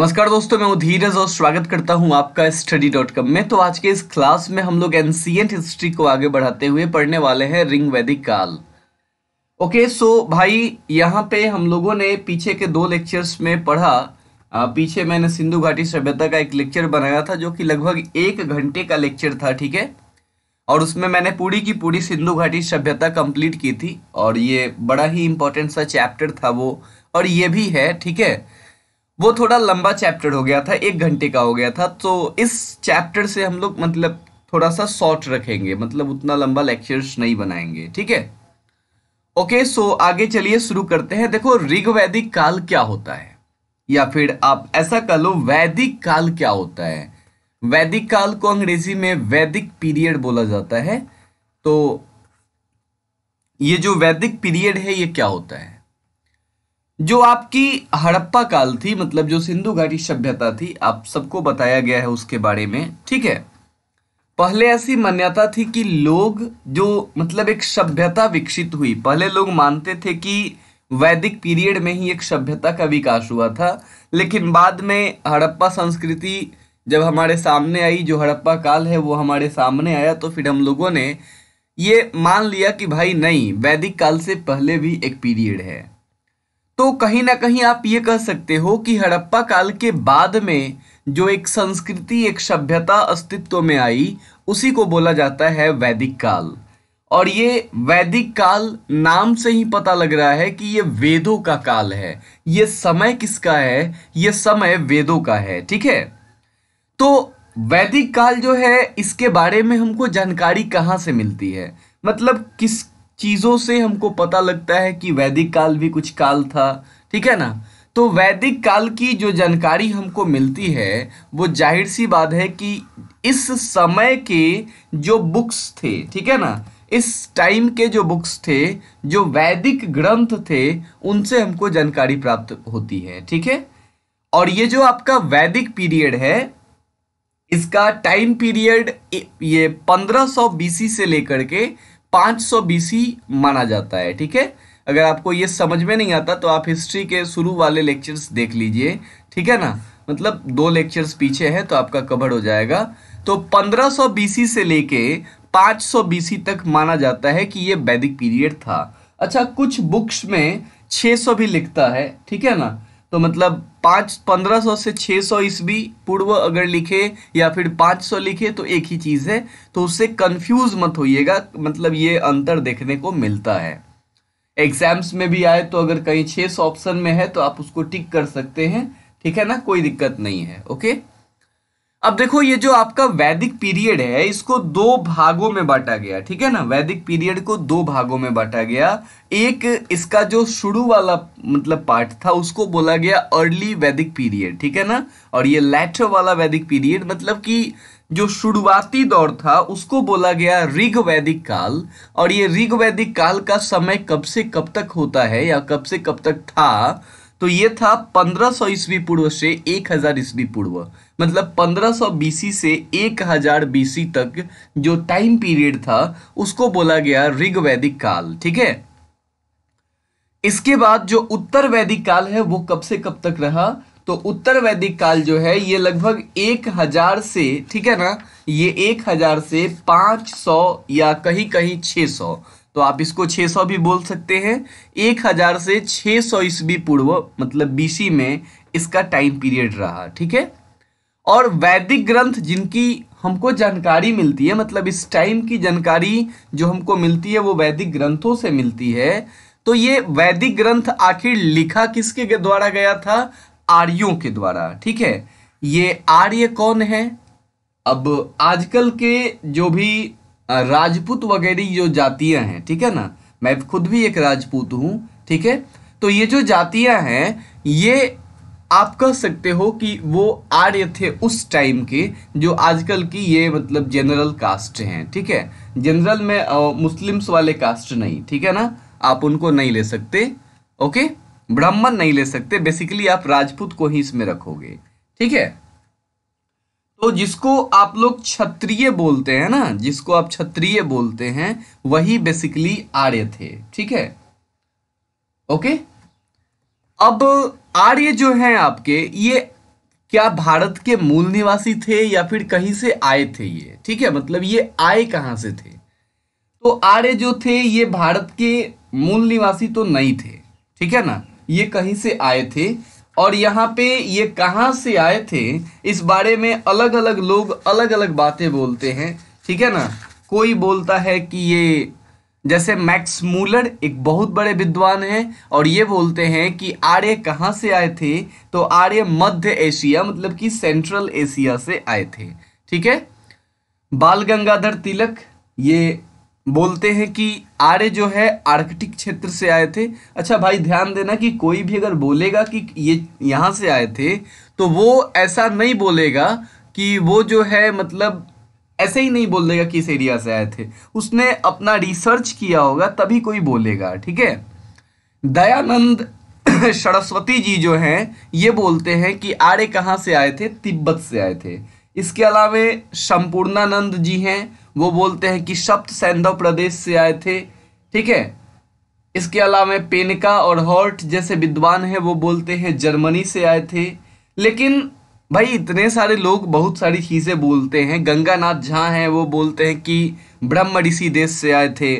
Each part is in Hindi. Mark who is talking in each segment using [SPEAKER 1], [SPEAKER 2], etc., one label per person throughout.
[SPEAKER 1] नमस्कार दोस्तों मैं धीरज और स्वागत करता हूं आपका स्टडी डॉट कॉम में तो आज के इस क्लास में हम लोग एनसीएंट हिस्ट्री को आगे बढ़ाते हुए पढ़ने वाले हैं रिंग वैदिक काल ओके सो भाई यहां पे हम लोगों ने पीछे के दो लेक्चर्स में पढ़ा पीछे मैंने सिंधु घाटी सभ्यता का एक लेक्चर बनाया था जो कि लगभग एक घंटे का लेक्चर था ठीक है और उसमें मैंने पूरी की पूरी सिंधु घाटी सभ्यता कंप्लीट की थी और ये बड़ा ही इम्पोर्टेंट सा चैप्टर था वो और ये भी है ठीक है वो थोड़ा लंबा चैप्टर हो गया था एक घंटे का हो गया था तो इस चैप्टर से हम लोग मतलब थोड़ा सा शॉर्ट रखेंगे मतलब उतना लंबा लेक्चर्स नहीं बनाएंगे ठीक है ओके सो आगे चलिए शुरू करते हैं देखो ऋग्वैदिक काल क्या होता है या फिर आप ऐसा कह लो वैदिक काल क्या होता है वैदिक काल को अंग्रेजी में वैदिक पीरियड बोला जाता है तो ये जो वैदिक पीरियड है ये क्या होता है जो आपकी हड़प्पा काल थी मतलब जो सिंधु घाटी सभ्यता थी आप सबको बताया गया है उसके बारे में ठीक है पहले ऐसी मान्यता थी कि लोग जो मतलब एक सभ्यता विकसित हुई पहले लोग मानते थे कि वैदिक पीरियड में ही एक सभ्यता का विकास हुआ था लेकिन बाद में हड़प्पा संस्कृति जब हमारे सामने आई जो हड़प्पा काल है वो हमारे सामने आया तो फिर हम लोगों ने ये मान लिया कि भाई नहीं वैदिक काल से पहले भी एक पीरियड है तो कहीं ना कहीं आप ये कह सकते हो कि हड़प्पा काल के बाद में जो एक संस्कृति एक सभ्यता अस्तित्व में आई उसी को बोला जाता है वैदिक काल और ये वैदिक काल नाम से ही पता लग रहा है कि ये वेदों का काल है ये समय किसका है ये समय वेदों का है ठीक है तो वैदिक काल जो है इसके बारे में हमको जानकारी कहाँ से मिलती है मतलब किस चीज़ों से हमको पता लगता है कि वैदिक काल भी कुछ काल था ठीक है ना तो वैदिक काल की जो जानकारी हमको मिलती है वो जाहिर सी बात है कि इस समय के जो बुक्स थे ठीक है ना इस टाइम के जो बुक्स थे जो वैदिक ग्रंथ थे उनसे हमको जानकारी प्राप्त होती है ठीक है और ये जो आपका वैदिक पीरियड है इसका टाइम पीरियड ये 1500 बीसी से लेकर के 500 सौ बीसी माना जाता है ठीक है अगर आपको ये समझ में नहीं आता तो आप हिस्ट्री के शुरू वाले लेक्चर्स देख लीजिए ठीक है ना मतलब दो लेक्चर्स पीछे है तो आपका कवर हो जाएगा तो 1500 सौ बीसी से लेके 500 सौ बीसी तक माना जाता है कि ये वैदिक पीरियड था अच्छा कुछ बुक्स में 600 भी लिखता है ठीक है ना तो मतलब पाँच पंद्रह सौ से छः सौ ईस्वी पूर्व अगर लिखे या फिर पाँच सौ लिखे तो एक ही चीज़ है तो उससे कंफ्यूज मत होइएगा मतलब ये अंतर देखने को मिलता है एग्जाम्स में भी आए तो अगर कहीं छः सौ ऑप्शन में है तो आप उसको टिक कर सकते हैं ठीक है ना कोई दिक्कत नहीं है ओके अब देखो ये जो आपका वैदिक पीरियड है इसको दो भागों में बांटा गया ठीक है ना वैदिक पीरियड को दो भागों में बांटा गया एक इसका जो शुरू वाला मतलब पार्ट था उसको बोला गया अर्ली वैदिक पीरियड ठीक है ना और ये लैटर वाला वैदिक पीरियड मतलब कि जो शुरुआती दौर था उसको बोला गया ऋग वैदिक काल और ये ऋग वैदिक काल का समय कब से कब तक होता है या कब से कब तक था तो ये था 1500 सौ ईस्वी पूर्व से 1000 हजार ईस्वी पूर्व मतलब 1500 सौ बीसी से 1000 हजार बीसी तक जो टाइम पीरियड था उसको बोला गया ऋग वैदिक काल ठीक है इसके बाद जो उत्तर वैदिक काल है वो कब से कब तक रहा तो उत्तर वैदिक काल जो है ये लगभग एक हजार से ठीक है ना ये एक हजार से 500 सौ या कहीं कहीं 600 सौ तो आप इसको 600 भी बोल सकते हैं 1000 से 600 सौ ईस्वी पूर्व मतलब बीसी में इसका टाइम पीरियड रहा ठीक है और वैदिक ग्रंथ जिनकी हमको जानकारी मिलती है मतलब इस टाइम की जानकारी जो हमको मिलती है वो वैदिक ग्रंथों से मिलती है तो ये वैदिक ग्रंथ आखिर लिखा किसके द्वारा गया था आर्यों के द्वारा ठीक है ये आर्य कौन है अब आजकल के जो भी राजपूत वगैरह जो जातियां हैं ठीक है ना मैं खुद भी एक राजपूत हूं ठीक है तो ये जो जातियां हैं ये आप कह सकते हो कि वो आर्य थे उस टाइम के जो आजकल की ये मतलब जनरल कास्ट हैं ठीक है जनरल में मुस्लिम्स वाले कास्ट नहीं ठीक है ना आप उनको नहीं ले सकते ओके ब्राह्मण नहीं ले सकते बेसिकली आप राजपूत को ही इसमें रखोगे ठीक है तो जिसको आप लोग क्षत्रिय बोलते हैं ना जिसको आप क्षत्रिय बोलते हैं वही बेसिकली आर्य थे ठीक है ओके अब आर्य जो हैं आपके ये क्या भारत के मूल निवासी थे या फिर कहीं से आए थे ये ठीक है मतलब ये आए कहां से थे तो आर्य जो थे ये भारत के मूल निवासी तो नहीं थे ठीक है ना ये कहीं से आए थे और यहाँ पे ये कहाँ से आए थे इस बारे में अलग अलग लोग अलग अलग बातें बोलते हैं ठीक है ना कोई बोलता है कि ये जैसे मैक्स मूलर एक बहुत बड़े विद्वान हैं और ये बोलते हैं कि आर्य कहाँ से आए थे तो आर्य मध्य एशिया मतलब कि सेंट्रल एशिया से आए थे ठीक है बाल गंगाधर तिलक ये बोलते हैं कि आर्य जो है आर्कटिक क्षेत्र से आए थे अच्छा भाई ध्यान देना कि कोई भी अगर बोलेगा कि ये यहाँ से आए थे तो वो ऐसा नहीं बोलेगा कि वो जो है मतलब ऐसे ही नहीं बोल देगा किस एरिया से आए थे उसने अपना रिसर्च किया होगा तभी कोई बोलेगा ठीक है दयानंद सरस्वती जी जो हैं ये बोलते हैं कि आर्य कहाँ से आए थे तिब्बत से आए थे इसके अलावा संपूर्णानंद जी हैं वो बोलते हैं कि सप्त सैंधव प्रदेश से आए थे ठीक है इसके अलावा पेनिका और हॉर्ट जैसे विद्वान हैं वो बोलते हैं जर्मनी से आए थे लेकिन भाई इतने सारे लोग बहुत सारी चीज़ें बोलते हैं गंगानाथ झा हैं वो बोलते हैं कि ब्रह्म ऋषि देश से आए थे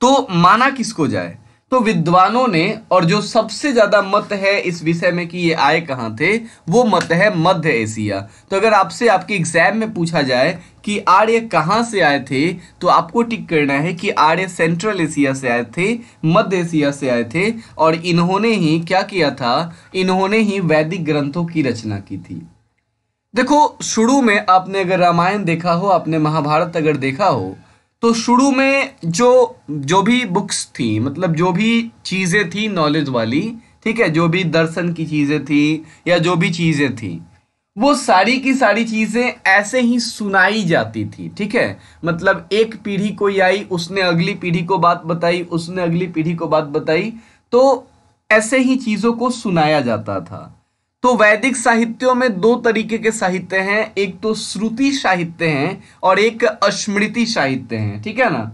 [SPEAKER 1] तो माना किसको जाए तो विद्वानों ने और जो सबसे ज्यादा मत है इस विषय में कि ये आए कहाँ थे वो मत है मध्य एशिया तो अगर आपसे आपके एग्जाम में पूछा जाए कि आर्य कहाँ से आए थे तो आपको टिक करना है कि आर्य सेंट्रल एशिया से आए थे मध्य एशिया से आए थे और इन्होंने ही क्या किया था इन्होंने ही वैदिक ग्रंथों की रचना की थी देखो शुरू में आपने अगर रामायण देखा हो आपने महाभारत अगर देखा हो तो शुरू में जो जो भी बुक्स थी मतलब जो भी चीज़ें थी नॉलेज वाली ठीक है जो भी दर्शन की चीज़ें थी या जो भी चीज़ें थी वो सारी की सारी चीज़ें ऐसे ही सुनाई जाती थी ठीक है मतलब एक पीढ़ी कोई आई उसने अगली पीढ़ी को बात बताई उसने अगली पीढ़ी को बात बताई तो ऐसे ही चीज़ों को सुनाया जाता था तो वैदिक साहित्यों में दो तरीके के साहित्य हैं एक तो श्रुति साहित्य हैं और एक स्मृति साहित्य हैं ठीक है ना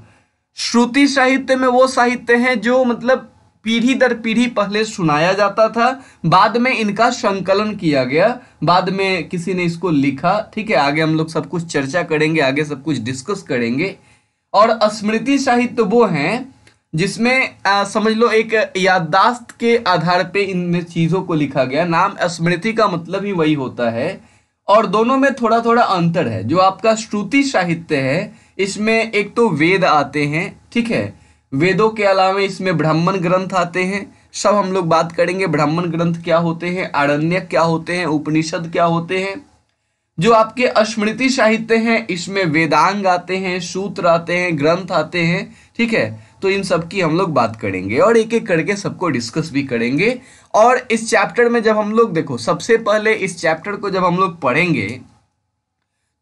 [SPEAKER 1] श्रुति साहित्य में वो साहित्य हैं जो मतलब पीढ़ी दर पीढ़ी पहले सुनाया जाता था बाद में इनका संकलन किया गया बाद में किसी ने इसको लिखा ठीक है आगे हम लोग सब कुछ चर्चा करेंगे आगे सब कुछ डिस्कस करेंगे और स्मृति साहित्य वो हैं जिसमें आ, समझ लो एक याददाश्त के आधार पे इन चीज़ों को लिखा गया नाम स्मृति का मतलब ही वही होता है और दोनों में थोड़ा थोड़ा अंतर है जो आपका श्रुति साहित्य है इसमें एक तो वेद आते हैं ठीक है वेदों के अलावा इसमें ब्राह्मण ग्रंथ आते हैं सब हम लोग बात करेंगे ब्राह्मण ग्रंथ क्या होते हैं आरण्य क्या होते हैं उपनिषद क्या होते हैं जो आपके स्मृति साहित्य हैं इसमें वेदांग आते हैं सूत्र आते हैं ग्रंथ आते हैं ठीक है तो इन सब की हम लोग बात करेंगे और एक एक करके सबको डिस्कस भी करेंगे और इस चैप्टर में जब हम लोग देखो सबसे पहले इस चैप्टर को जब हम लोग पढ़ेंगे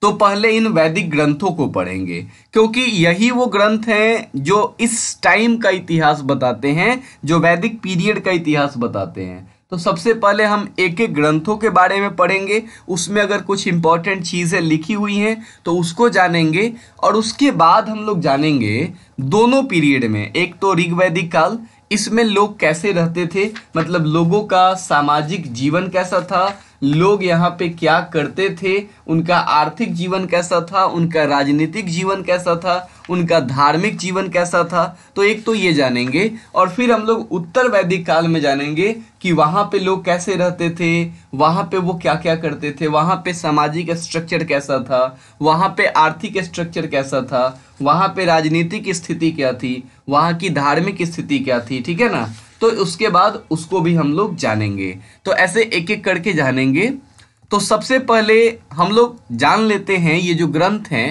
[SPEAKER 1] तो पहले इन वैदिक ग्रंथों को पढ़ेंगे क्योंकि यही वो ग्रंथ हैं जो इस टाइम का इतिहास बताते हैं जो वैदिक पीरियड का इतिहास बताते हैं तो सबसे पहले हम एक एक ग्रंथों के बारे में पढ़ेंगे उसमें अगर कुछ इंपॉर्टेंट चीज़ें लिखी हुई हैं तो उसको जानेंगे और उसके बाद हम लोग जानेंगे दोनों पीरियड में एक तो ऋग्वैदिक काल इसमें लोग कैसे रहते थे मतलब लोगों का सामाजिक जीवन कैसा था लोग यहाँ पे क्या करते थे उनका आर्थिक जीवन कैसा था उनका राजनीतिक जीवन कैसा था उनका धार्मिक जीवन कैसा था तो एक तो ये जानेंगे और फिर हम लोग उत्तर वैदिक काल में जानेंगे कि वहाँ पे लोग कैसे रहते थे वहाँ पे वो क्या क्या करते थे वहाँ पे सामाजिक स्ट्रक्चर कैसा था वहाँ पे आर्थिक स्ट्रक्चर कैसा था वहाँ पे राजनीतिक स्थिति क्या थी वहाँ की धार्मिक स्थिति क्या थी ठीक है ना तो उसके बाद उसको भी हम लोग जानेंगे तो ऐसे एक एक करके जानेंगे तो सबसे पहले हम लोग जान लेते हैं ये जो ग्रंथ हैं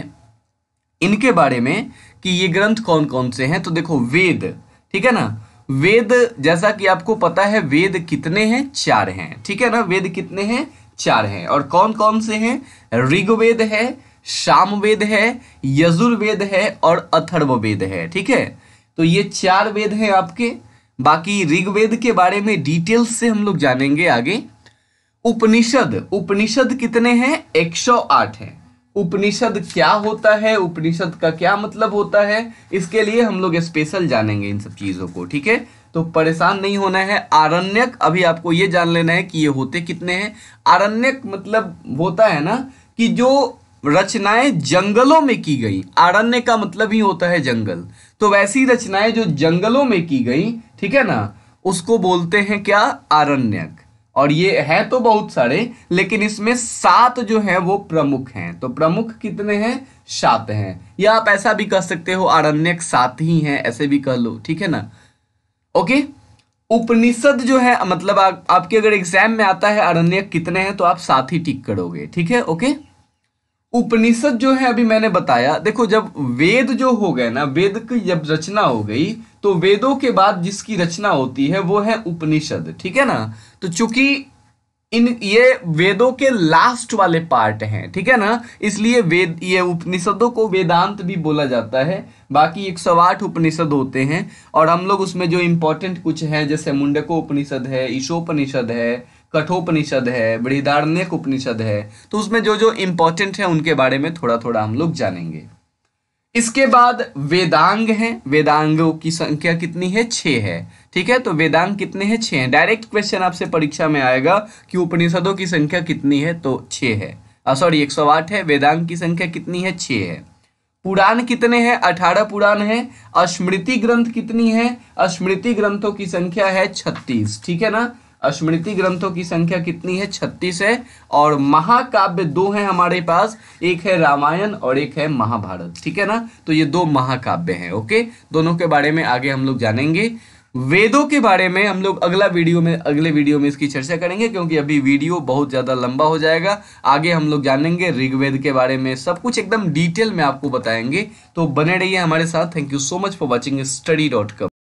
[SPEAKER 1] इनके बारे में कि ये ग्रंथ कौन कौन से हैं तो देखो वेद ठीक है ना वेद जैसा कि आपको पता है वेद कितने हैं चार हैं ठीक है ना वेद कितने हैं चार हैं और कौन कौन से हैं ऋग्वेद है वेद है यजुर्वेद है और अथर्ववेद है ठीक है तो ये चार वेद हैं आपके बाकी ऋग्वेद के बारे में डिटेल्स से हम लोग जानेंगे आगे उपनिषद उपनिषद कितने हैं एक सौ आठ है उपनिषद क्या होता है उपनिषद का क्या मतलब होता है इसके लिए हम लोग स्पेशल जानेंगे इन सब चीज़ों को ठीक है तो परेशान नहीं होना है आरण्यक अभी आपको ये जान लेना है कि ये होते कितने हैं आरण्यक मतलब होता है ना कि जो रचनाएं जंगलों में की गई आरण्य का मतलब ही होता है जंगल तो वैसी रचनाएं जो जंगलों में की गई ठीक है ना उसको बोलते हैं क्या आरण्यक और ये है तो बहुत सारे लेकिन इसमें सात जो हैं वो प्रमुख हैं तो प्रमुख कितने हैं सात हैं या आप ऐसा भी कह सकते हो आरण्यक सात ही हैं ऐसे भी कह लो ठीक है ना ओके उपनिषद जो है मतलब आ, आपके अगर एग्जाम में आता है आरण्यक कितने हैं तो आप सात ही टिक करोगे ठीक है ओके उपनिषद जो है अभी मैंने बताया देखो जब वेद जो हो गए ना वेद की जब रचना हो गई तो वेदों के बाद जिसकी रचना होती है वो है उपनिषद ठीक है ना तो चूंकि इन ये वेदों के लास्ट वाले पार्ट हैं ठीक है ना इसलिए वेद ये उपनिषदों को वेदांत भी बोला जाता है बाकी एक सौ आठ उपनिषद होते हैं और हम लोग उसमें जो इम्पोर्टेंट कुछ है जैसे मुंडको उपनिषद है ईशोपनिषद है कठोपनिषद है बृहदारण्यक उपनिषद है तो उसमें जो जो इंपॉर्टेंट है उनके बारे में थोड़ा थोड़ा हम लोग जानेंगे इसके बाद वेदांग हैं वेदांगों की संख्या कितनी है छे है ठीक है तो वेदांग कितने हैं छः हैं डायरेक्ट क्वेश्चन आपसे परीक्षा में आएगा कि उपनिषदों की संख्या कितनी है तो छे है सॉरी एक सौ आठ है वेदांग की संख्या कितनी है छे है पुराण कितने हैं अठारह पुराण हैं अस्मृति ग्रंथ कितनी है स्मृति ग्रंथों की संख्या है छत्तीस ठीक है ना स्मृति ग्रंथों की संख्या कितनी है छत्तीस है और महाकाव्य दो हैं हमारे पास एक है रामायण और एक है महाभारत ठीक है ना तो ये दो महाकाव्य हैं ओके दोनों के बारे में आगे हम लोग जानेंगे वेदों के बारे में हम लोग अगला वीडियो में अगले वीडियो में इसकी चर्चा करेंगे क्योंकि अभी वीडियो बहुत ज़्यादा लंबा हो जाएगा आगे हम लोग जानेंगे ऋग्वेद के बारे में सब कुछ एकदम डिटेल में आपको बताएंगे तो बने रहिए हमारे साथ thank you so much for watching study dot com